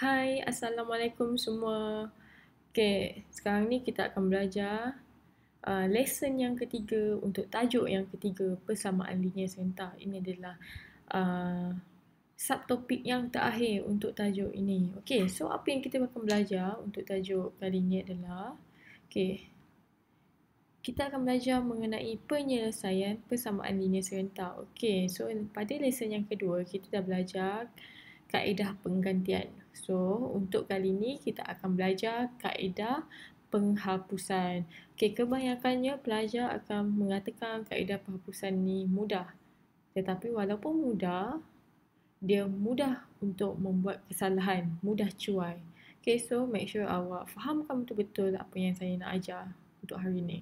Hai, Assalamualaikum semua. Okay, sekarang ni kita akan belajar uh, lesson yang ketiga untuk tajuk yang ketiga persamaan linear center. Ini adalah uh, subtopik yang terakhir untuk tajuk ini. Okay, so apa yang kita akan belajar untuk tajuk kali ini adalah Okay, kita akan belajar mengenai penyelesaian persamaan linear serentak. Okay, so pada lesson yang kedua kita dah belajar kaedah penggantian. So, untuk kali ni kita akan belajar kaedah penghapusan. Okay kebanyakannya pelajar akan mengatakan kaedah penghapusan ni mudah. Tetapi walaupun mudah, dia mudah untuk membuat kesalahan, mudah cuai. Okay, so make sure awak fahamkan betul-betul apa yang saya nak ajar untuk hari ini.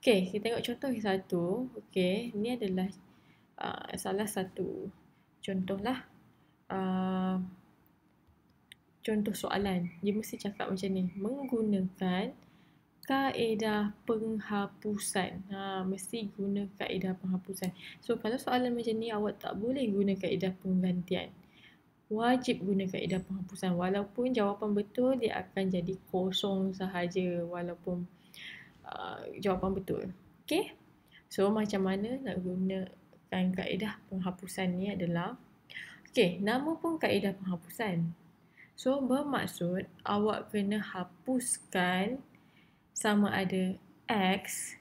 Okay, kita tengok contoh yang satu. Okay, ini adalah uh, salah satu contoh lah. Uh, contoh soalan, dia mesti cakap macam ni. Menggunakan kaedah penghapusan. Ha, mesti guna kaedah penghapusan. So, kalau soalan macam ni, awak tak boleh guna kaedah penggantian. Wajib guna kaedah penghapusan. Walaupun jawapan betul, dia akan jadi kosong sahaja. Walaupun uh, jawapan betul. Okay? So, macam mana nak guna kaedah penghapusan ni adalah Okay, nama pun kaedah penghapusan. So bermaksud awak kena hapuskan sama ada X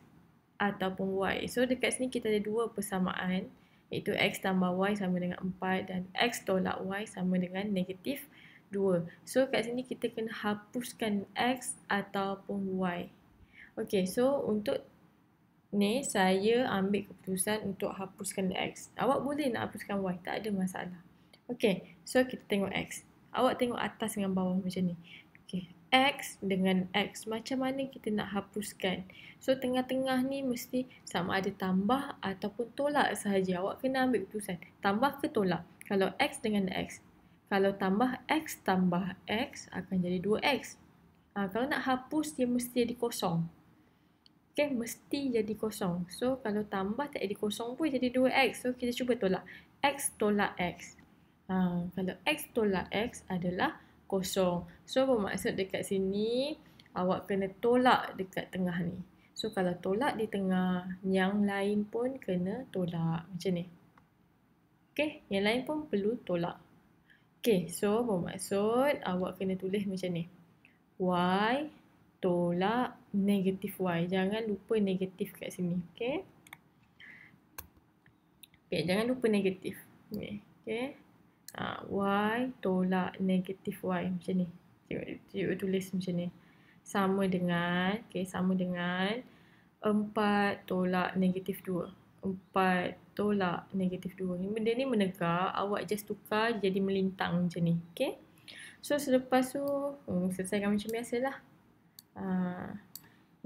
ataupun Y. So dekat sini kita ada dua persamaan iaitu X tambah Y sama dengan 4 dan X tolak Y sama dengan negatif 2. So kat sini kita kena hapuskan X ataupun Y. Okay so untuk ni saya ambil keputusan untuk hapuskan X. Awak boleh nak hapuskan Y, tak ada masalah. Okay, so kita tengok X. Awak tengok atas dengan bawah macam ni. Okay. X dengan X. Macam mana kita nak hapuskan? So, tengah-tengah ni mesti sama ada tambah ataupun tolak sahaja. Awak kena ambil keputusan. Tambah ke tolak? Kalau X dengan X. Kalau tambah X tambah X akan jadi 2X. Ha, kalau nak hapus, dia mesti jadi kosong. Okay, mesti jadi kosong. So, kalau tambah tak jadi kosong pun jadi 2X. So, kita cuba tolak. X tolak X. Ha, kalau X tolak X adalah kosong. So, bermaksud dekat sini, awak kena tolak dekat tengah ni. So, kalau tolak di tengah, yang lain pun kena tolak. Macam ni. Okay, yang lain pun perlu tolak. Okay, so bermaksud awak kena tulis macam ni. Y tolak negatif Y. Jangan lupa negatif kat sini. Okay. Okay, jangan lupa negatif. Okay. okay uh, ah, y tolak negatif y macam ni cikgu tulis macam ni sama dengan okay sama dengan 4 tolak negatif 2 4 tolak negatif 2 ni benda ni menegak awak just tukar jadi melintang macam ni okay so selepas tu hmm, selesaikan macam biasalah uh,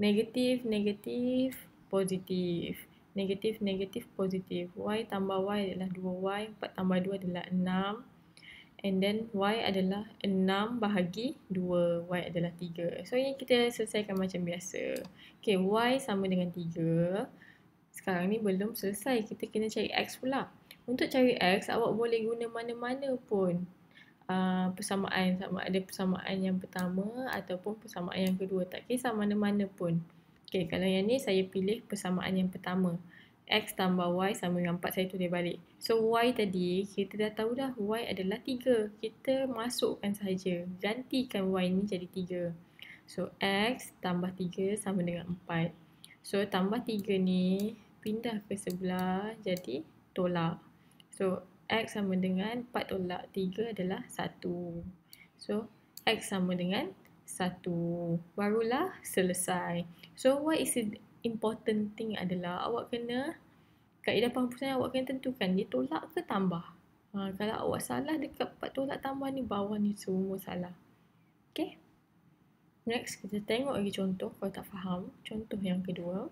negatif negatif positif negatif, negatif, positif. Y tambah Y adalah 2Y. 4 tambah 2 adalah 6. And then Y adalah 6 bahagi 2. Y adalah 3. So, ini kita selesaikan macam biasa. Okay, Y sama dengan 3. Sekarang ni belum selesai. Kita kena cari X pula. Untuk cari X, awak boleh guna mana-mana pun. Uh, persamaan sama ada persamaan yang pertama ataupun persamaan yang kedua tak kisah mana-mana pun Okay, kalau yang ni saya pilih persamaan yang pertama. X tambah Y sama dengan 4 saya tulis balik. So, Y tadi kita dah tahu dah Y adalah 3. Kita masukkan saja Gantikan Y ni jadi 3. So, X tambah 3 sama dengan 4. So, tambah 3 ni pindah ke sebelah jadi tolak. So, X sama dengan 4 tolak 3 adalah 1. So, X sama dengan satu barulah selesai. So what is the important thing adalah awak kena kaedah penghapusan awak kena tentukan dia tolak ke tambah. Ha, kalau awak salah dekat part tolak tambah ni bawah ni semua salah. Okay. Next kita tengok lagi contoh kalau tak faham. Contoh yang kedua.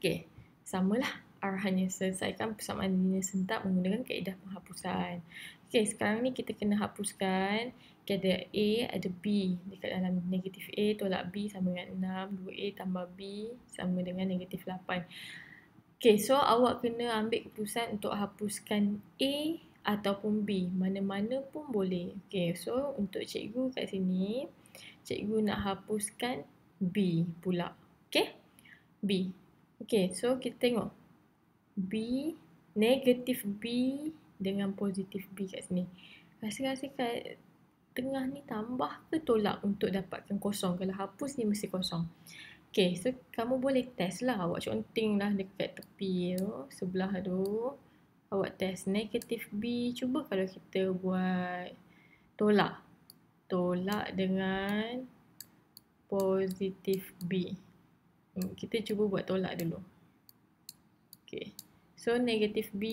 Okay. sama lah arahannya selesaikan persamaan linear sentap menggunakan kaedah penghapusan. Okay sekarang ni kita kena hapuskan ada A, ada B dekat dalam negatif A tolak B sama dengan 6, 2A tambah B sama dengan negatif 8. Okay, so awak kena ambil keputusan untuk hapuskan A ataupun B. Mana-mana pun boleh. Okay, so untuk cikgu kat sini, cikgu nak hapuskan B pula. Okay, B. Okay, so kita tengok. B, negatif B dengan positif B kat sini. Rasa-rasa kat tengah ni tambah ke tolak untuk dapatkan kosong. Kalau hapus ni mesti kosong. Okay, so kamu boleh test lah. Awak conting lah dekat tepi tu, oh, sebelah tu. Awak test negatif B. Cuba kalau kita buat tolak. Tolak dengan positif B. Hmm, kita cuba buat tolak dulu. Okay. So, negatif B.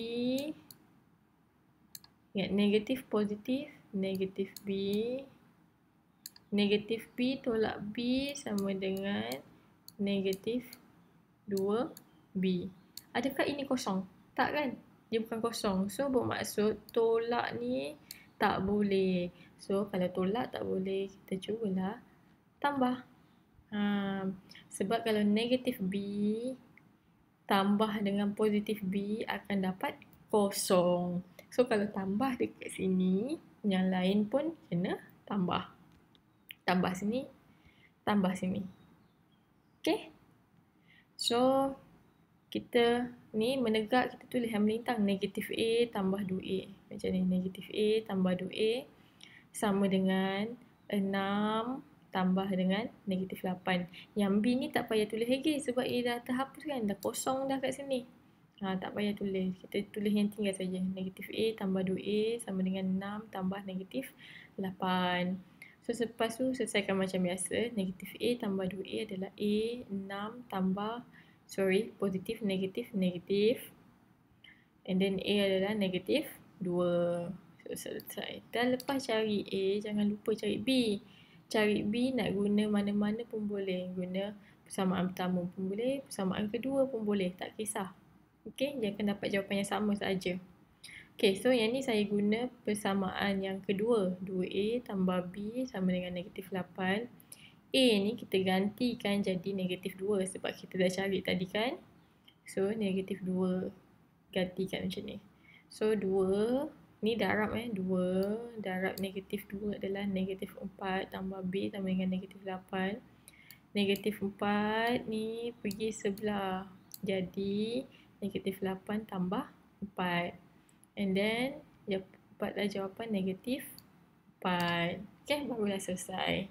Ingat, negatif, positif negatif B. Negatif B tolak B sama dengan negatif 2B. Adakah ini kosong? Tak kan? Dia bukan kosong. So, bermaksud tolak ni tak boleh. So, kalau tolak tak boleh, kita cubalah tambah. Ha, sebab kalau negatif B tambah dengan positif B akan dapat kosong. So, kalau tambah dekat sini, yang lain pun kena tambah. Tambah sini, tambah sini. Okay? So, kita ni menegak kita tulis yang melintang. Negatif A tambah 2A. Macam ni, negatif A tambah 2A sama dengan 6 tambah dengan negatif 8. Yang B ni tak payah tulis lagi sebab A dah terhapus kan. Dah kosong dah kat sini ha, tak payah tulis. Kita tulis yang tinggal saja. Negatif A tambah 2A sama dengan 6 tambah negatif 8. So, selepas tu selesaikan macam biasa. Negatif A tambah 2A adalah A 6 tambah, sorry, positif, negatif, negatif. And then A adalah negatif 2. So, selesai. Dan lepas cari A, jangan lupa cari B. Cari B nak guna mana-mana pun boleh. Guna persamaan pertama pun boleh, persamaan kedua pun boleh. Tak kisah. Okay, dia akan dapat jawapan yang sama saja. Okay, so yang ni saya guna persamaan yang kedua. 2A tambah B sama dengan negatif 8. A ni kita gantikan jadi negatif 2 sebab kita dah cari tadi kan. So, negatif 2 gantikan macam ni. So, 2 ni darab eh. 2 darab negatif 2 adalah negatif 4 tambah B sama dengan negatif 8. Negatif 4 ni pergi sebelah. Jadi, negatif negatif 8 tambah 4. And then, dapatlah jawapan negatif 4. Okay, barulah selesai.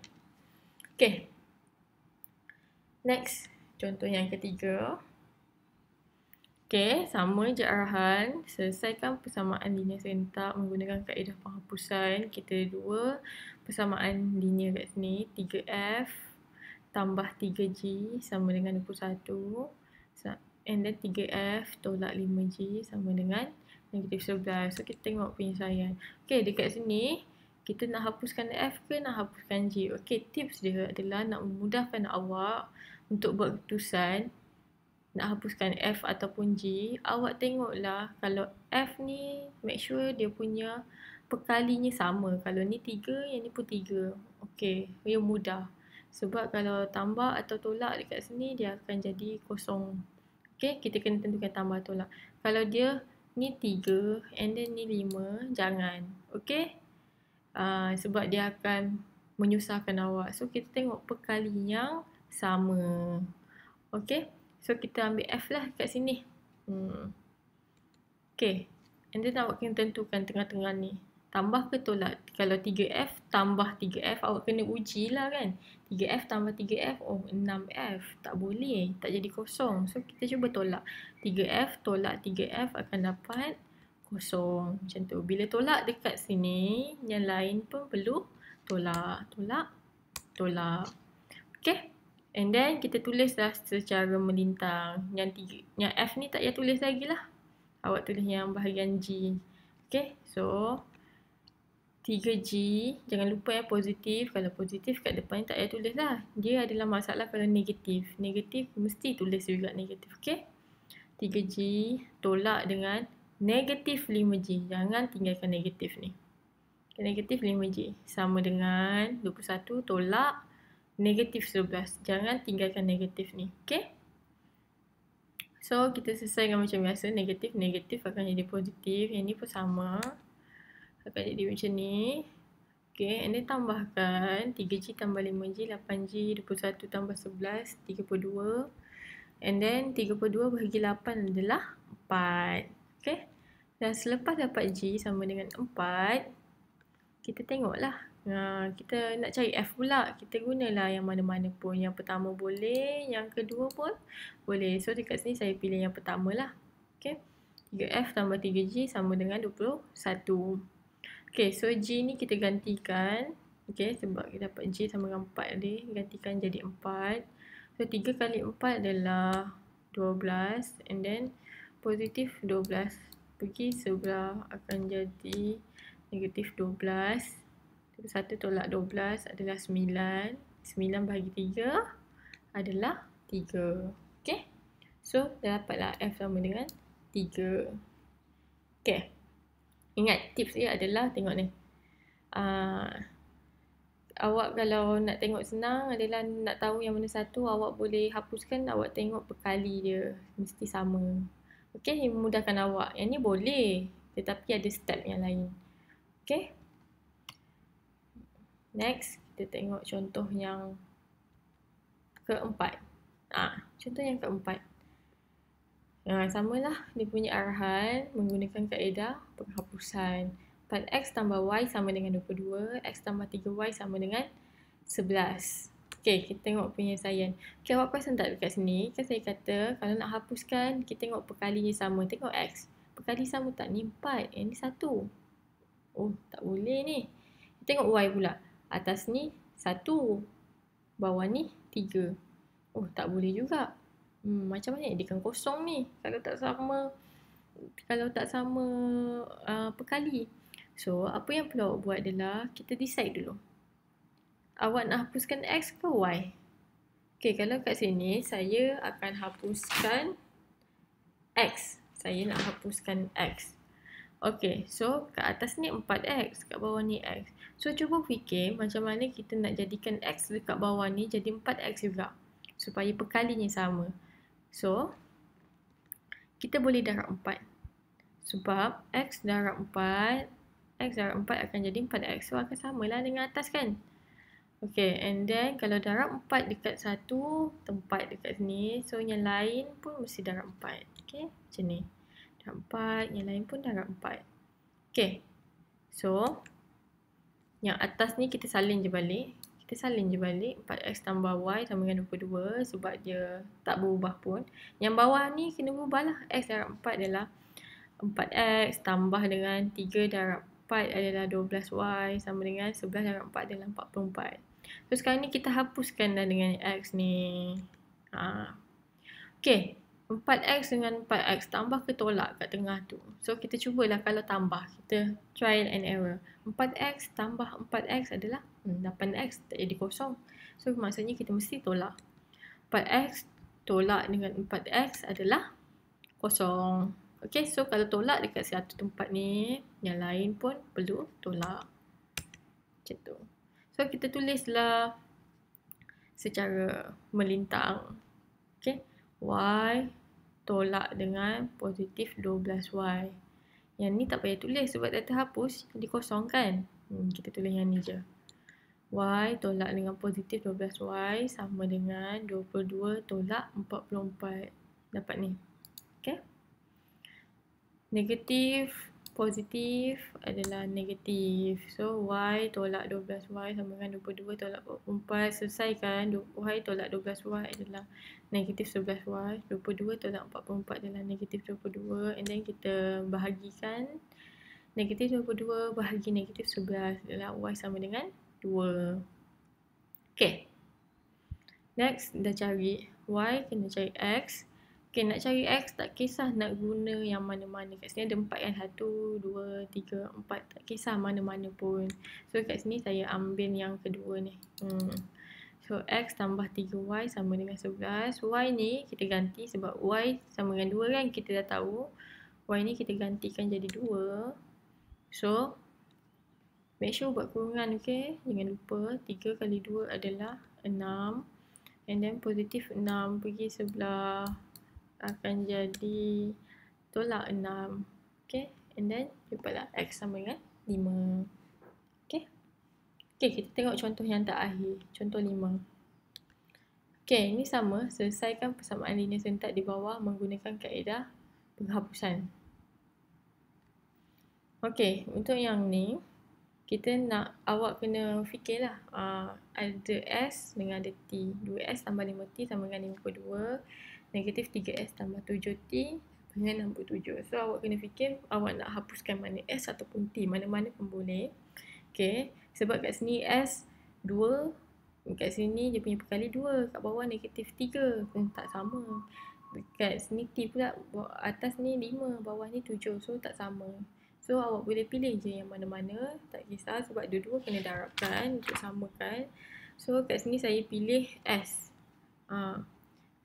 Okay. Next, contoh yang ketiga. Okay, sama je arahan. Selesaikan persamaan linear serentak menggunakan kaedah penghapusan. Kita ada dua persamaan linear kat sini. 3F tambah 3G sama dengan 21. And then 3F tolak 5G sama dengan negatif 11. So kita tengok penyelesaian. Okay dekat sini kita nak hapuskan F ke nak hapuskan G. Okay tips dia adalah nak memudahkan awak untuk buat keputusan nak hapuskan F ataupun G. Awak tengoklah kalau F ni make sure dia punya perkalinya sama. Kalau ni 3 yang ni pun 3. Okay yang mudah. Sebab kalau tambah atau tolak dekat sini dia akan jadi kosong. Okay, kita kena tentukan tambah tolak. Kalau dia ni 3 and then ni 5, jangan. Okay? Uh, sebab dia akan menyusahkan awak. So, kita tengok perkali yang sama. Okay? So, kita ambil F lah kat sini. Hmm. Okay. And then awak kena tentukan tengah-tengah ni tambah ke tolak. Kalau 3F tambah 3F, awak kena uji lah kan. 3F tambah 3F, oh 6F. Tak boleh, tak jadi kosong. So, kita cuba tolak. 3F tolak 3F akan dapat kosong. Macam tu. Bila tolak dekat sini, yang lain pun perlu tolak, tolak, tolak. Okay? And then kita tulislah secara melintang. Yang, tiga, yang F ni tak payah tulis lagi lah. Awak tulis yang bahagian G. Okay? So, 3G, jangan lupa ya positif. Kalau positif kat depan tak payah tulis lah. Dia adalah masalah kalau negatif. Negatif mesti tulis juga negatif. Okay? 3G tolak dengan negatif 5G. Jangan tinggalkan negatif ni. Negatif 5G sama dengan 21 tolak negatif 11. Jangan tinggalkan negatif ni. Okay? So, kita selesaikan macam biasa. Negatif, negatif akan jadi positif. Yang ni pun Sama pendek dia macam ni Okay, and then tambahkan 3G tambah 5G, 8G, 21 tambah 11, 32 And then 32 bahagi 8 adalah 4 Okay, dan selepas dapat G sama dengan 4 Kita tengoklah Ha, kita nak cari F pula Kita gunalah yang mana-mana pun Yang pertama boleh Yang kedua pun boleh So dekat sini saya pilih yang pertama lah Okay 3F tambah 3G sama dengan 21 Okay, so G ni kita gantikan. Okay, sebab kita dapat G sama dengan 4 tadi. Gantikan jadi 4. So, 3 kali 4 adalah 12. And then, positif 12. Pergi sebelah akan jadi negatif 12. 1 tolak 12 adalah 9. 9 bahagi 3 adalah 3. Okay. So, dapatlah F sama dengan 3. Okay ingat tips dia adalah tengok ni. Uh, awak kalau nak tengok senang adalah nak tahu yang mana satu awak boleh hapuskan awak tengok berkali dia mesti sama. Okey, mudahkan awak. Yang ni boleh tetapi ada step yang lain. Okey. Next, kita tengok contoh yang keempat. Ah, contoh yang keempat. Ha, ah, sama lah dia punya arahan menggunakan kaedah penghapusan. 4x tambah y sama dengan 22, x tambah 3y sama dengan 11. Okay, kita tengok penyelesaian. Okay, awak perasan tak dekat sini? Kan saya kata kalau nak hapuskan, kita tengok perkalinya sama. Tengok x. Perkali sama tak? Ni 4, yang eh, ni 1. Oh, tak boleh ni. Tengok y pula. Atas ni 1, bawah ni 3. Oh, tak boleh juga hmm, macam mana dia kan kosong ni kalau tak sama kalau tak sama uh, perkali so apa yang perlu buat adalah kita decide dulu awak nak hapuskan X ke Y Okay, kalau kat sini saya akan hapuskan X. Saya nak hapuskan X. Okay, so kat atas ni 4X, kat bawah ni X. So, cuba fikir macam mana kita nak jadikan X dekat bawah ni jadi 4X juga. Supaya perkalinya sama. So, kita boleh darab 4. Sebab x darab 4, x darab 4 akan jadi 4x. So, akan samalah dengan atas kan? Okay, and then kalau darab 4 dekat satu tempat dekat sini, so yang lain pun mesti darab 4. Okay, macam ni. Darab 4, yang lain pun darab 4. Okay, so yang atas ni kita salin je balik kita salin je balik 4x tambah y sama dengan 22 sebab dia tak berubah pun yang bawah ni kena berubah lah x darab 4 adalah 4x tambah dengan 3 darab 4 adalah 12y sama dengan 11 darab 4 adalah 44 so sekarang ni kita hapuskan dah dengan x ni ha. ok 4x dengan 4x tambah ke tolak kat tengah tu. So kita cubalah kalau tambah. Kita trial and error. 4x tambah 4x adalah 8x tak jadi kosong. So maksudnya kita mesti tolak. 4x tolak dengan 4x adalah kosong. Okay, so kalau tolak dekat satu tempat ni, yang lain pun perlu tolak. Macam tu. So kita tulislah secara melintang. Okay, y tolak dengan positif 12y. Yang ni tak payah tulis sebab dah terhapus, dia kosong kan? Hmm, kita tulis yang ni je. Y tolak dengan positif 12Y sama dengan 22 tolak 44. Dapat ni. Okay. Negatif, positif adalah negatif. So, Y tolak 12Y sama dengan 22 tolak 4. Selesaikan. Y tolak 12Y adalah negatif 11Y. 22 tolak 44 adalah negatif 22. And then kita bahagikan. Negatif 22 bahagi negatif 11 adalah Y sama dengan 11 dua. Okay. Next, dah cari Y, kena cari X. Okay, nak cari X, tak kisah nak guna yang mana-mana. Kat sini ada empat kan? Satu, dua, tiga, empat. Tak kisah mana-mana pun. So, kat sini saya ambil yang kedua ni. Hmm. So, X tambah 3Y sama dengan 11. Y ni kita ganti sebab Y sama dengan 2 kan? Kita dah tahu. Y ni kita gantikan jadi 2. So, Make sure buat kurungan okay. Jangan lupa 3 kali 2 adalah 6. And then positif 6 pergi sebelah akan jadi tolak 6. Okay. And then lupalah x sama dengan 5. Okay. Okay kita tengok contoh yang tak terakhir. Contoh 5. Okay ini sama. Selesaikan persamaan linear sentak di bawah menggunakan kaedah penghapusan. Okay untuk yang ni kita nak awak kena fikirlah uh, ah, ada S dengan ada T. 2S tambah 5T sama dengan 52. Negatif 3S tambah 7T dengan 67. So awak kena fikir awak nak hapuskan mana S ataupun T. Mana-mana pun boleh. Okay. Sebab kat sini S 2. Kat sini dia punya perkali 2. Kat bawah negatif 3. Hmm, tak sama. Kat sini T pula atas ni 5. Bawah ni 7. So tak sama. So awak boleh pilih je yang mana-mana Tak kisah sebab dua-dua kena darabkan Untuk samakan So kat sini saya pilih S uh,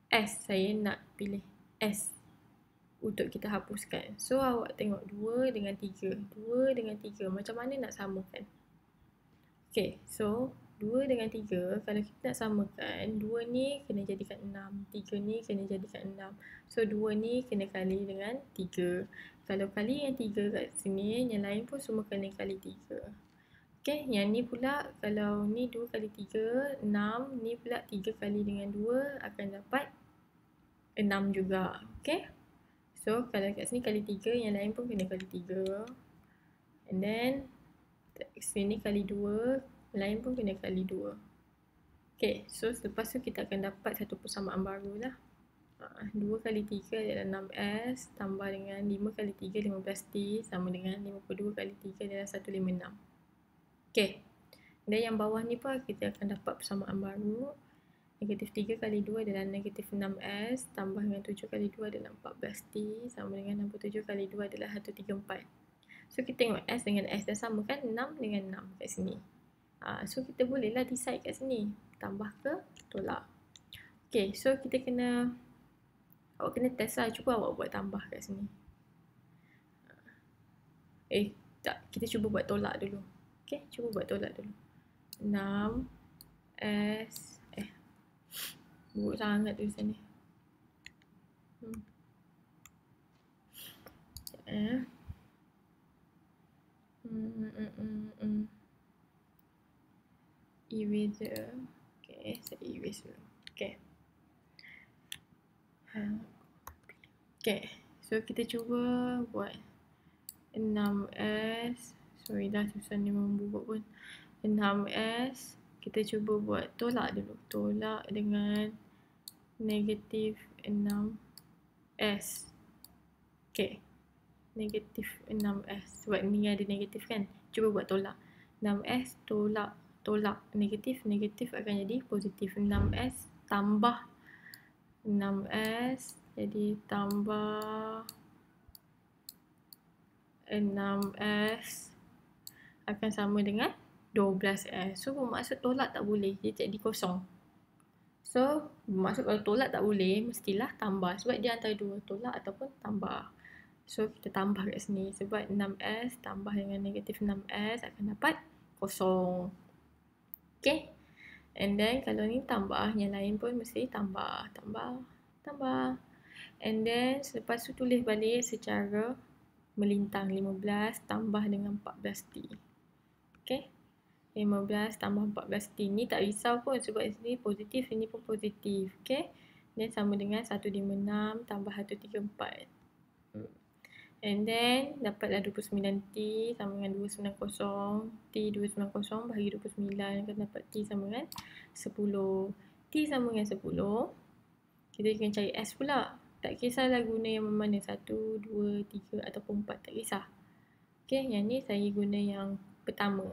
S saya nak pilih S Untuk kita hapuskan So awak tengok dua dengan tiga dua dengan tiga macam mana nak samakan Okay so dua dengan tiga kalau kita nak samakan dua ni kena jadikan enam tiga ni kena jadikan enam So dua ni kena kali dengan tiga kalau kali yang tiga kat sini, yang lain pun semua kena kali tiga. Okay, yang ni pula kalau ni dua kali tiga, enam. Ni pula tiga kali dengan dua akan dapat enam juga. Okay. So, kalau kat sini kali tiga, yang lain pun kena kali tiga. And then, sini kali dua, lain pun kena kali dua. Okay, so selepas tu kita akan dapat satu persamaan baru lah. 2 ah, kali 3 adalah 6S tambah dengan 5 kali 3 15T sama dengan 52 kali 3 adalah 156. Okey. Dan yang bawah ni pun kita akan dapat persamaan baru. Negatif 3 kali 2 adalah negatif 6S tambah dengan 7 kali 2 adalah 14T sama dengan 67 kali 2 adalah 134. So kita tengok S dengan S dah sama kan? 6 dengan 6 kat sini. Ah, so kita bolehlah decide kat sini. Tambah ke tolak. Okay, so kita kena Awak kena test lah. Cuba awak buat tambah kat sini. Eh, tak. Kita cuba buat tolak dulu. Okay, cuba buat tolak dulu. 6 S Eh, buruk sangat tu sini. Hmm. Eh. Hmm, hmm, hmm, hmm. Eraser. Okay, saya erase dulu. Okay. Okay, so kita cuba buat 6S Sorry dah susah ni membubuk pun 6S Kita cuba buat tolak dulu Tolak dengan Negatif 6S Okay Negatif 6S Sebab ni ada negatif kan Cuba buat tolak 6S tolak Tolak negatif Negatif akan jadi positif 6S tambah 6S jadi tambah 6S akan sama dengan 12S. So bermaksud tolak tak boleh. Dia jadi kosong. So bermaksud kalau tolak tak boleh mestilah tambah. Sebab dia antara dua tolak ataupun tambah. So kita tambah kat sini. Sebab 6S tambah dengan negatif 6S akan dapat kosong. Okay. And then kalau ni tambah, yang lain pun mesti tambah, tambah, tambah. And then selepas tu tulis balik secara melintang 15 tambah dengan 14T. Okay. 15 tambah 14T. Ni tak risau pun sebab ini positif, ini pun positif. Okay. Then sama dengan 156 tambah 134. Hmm. And then dapatlah 29T sama dengan 290. T 290 bahagi 29 kan dapat T sama dengan 10. T sama dengan 10. Kita akan cari S pula. Tak kisahlah guna yang mana. 1, 2, 3 ataupun 4. Tak kisah. Okay, yang ni saya guna yang pertama.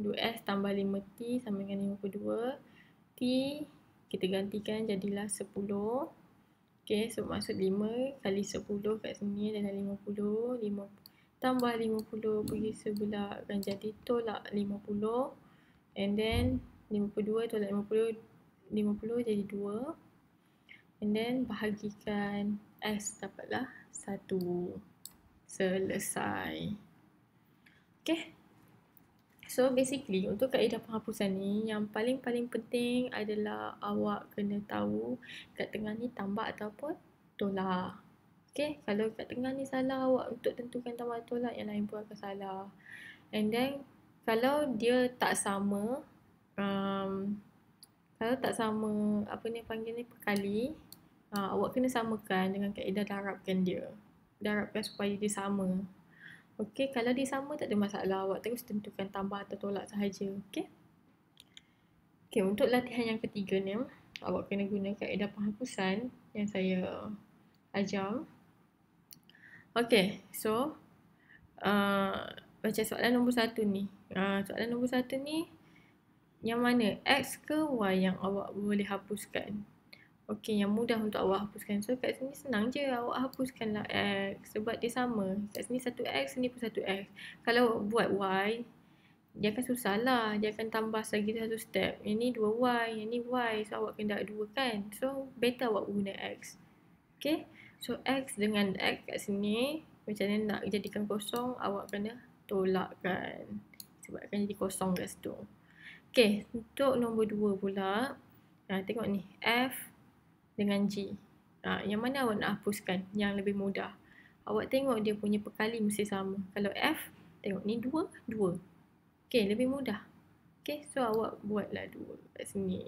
2S tambah 5T sama dengan 52. T kita gantikan jadilah 10. Okay, so maksud 5 kali 10 kat sini dalam 50. 5, tambah 50 pergi sebelah akan jadi tolak 50. And then 52 tolak 50, 50 jadi 2. And then bahagikan S dapatlah 1. Selesai. Okay. So basically untuk kaedah penghapusan ni yang paling-paling penting adalah awak kena tahu kat tengah ni tambah ataupun tolak. Okay, kalau kat tengah ni salah awak untuk tentukan tambah tolak yang lain pun akan salah. And then kalau dia tak sama, um, kalau tak sama apa ni panggil ni perkali, uh, awak kena samakan dengan kaedah darabkan dia. Darabkan supaya dia sama. Okey, kalau dia sama tak ada masalah. Awak terus tentukan tambah atau tolak sahaja. Okey. Okey, untuk latihan yang ketiga ni, awak kena guna kaedah penghapusan yang saya ajar. Okey, so uh, baca soalan nombor satu ni. Uh, soalan nombor satu ni yang mana? X ke Y yang awak boleh hapuskan? Okay, yang mudah untuk awak hapuskan. So, kat sini senang je awak hapuskan lah X. Sebab dia sama. Kat sini satu X, sini pun satu X. Kalau buat Y, dia akan susah lah. Dia akan tambah lagi satu step. Yang ni dua Y, yang ni Y. So, awak kena dua kan. So, better awak guna X. Okay? So, X dengan X kat sini, macam mana nak jadikan kosong, awak kena tolakkan. Sebab akan jadi kosong kat situ. Okay, untuk nombor dua pula. Nah, tengok ni. F dengan G. Ha, yang mana awak nak hapuskan? Yang lebih mudah. Awak tengok dia punya pekali mesti sama. Kalau F, tengok ni 2, 2. Okay, lebih mudah. Okay, so awak buatlah 2 kat sini.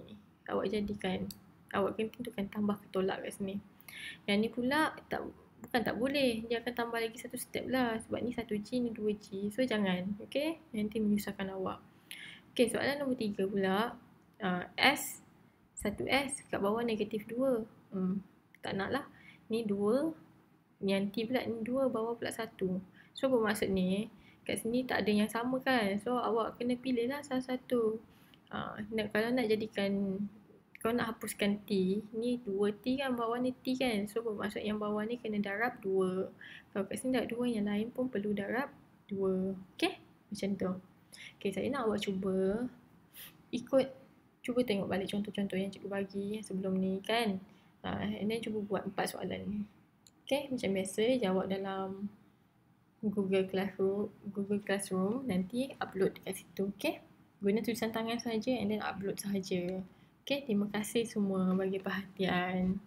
Awak jadikan, awak kena tentukan tambah tolak kat sini. Yang ni pula, tak, bukan tak boleh. Dia akan tambah lagi satu step lah. Sebab ni 1G, ni 2G. So, jangan. Okay, nanti menyusahkan awak. Okay, soalan nombor 3 pula. Uh, S satu S kat bawah negatif dua. Hmm, tak nak lah. Ni dua, ni anti pula ni dua, bawah pula satu. So bermaksud ni, kat sini tak ada yang sama kan. So awak kena pilih lah salah satu. Uh, nak, kalau nak jadikan, kau nak hapuskan T, ni dua T kan, bawah ni T kan. So bermaksud yang bawah ni kena darab dua. Kalau kat sini tak dua, yang lain pun perlu darab dua. Okay? Macam tu. Okay, saya nak awak cuba ikut cuba tengok balik contoh-contoh yang cikgu bagi sebelum ni kan. Ha, and then cuba buat empat soalan ni. Okay, macam biasa jawab dalam Google Classroom, Google Classroom nanti upload dekat situ. Okay, guna tulisan tangan saja and then upload sahaja. Okay, terima kasih semua bagi perhatian.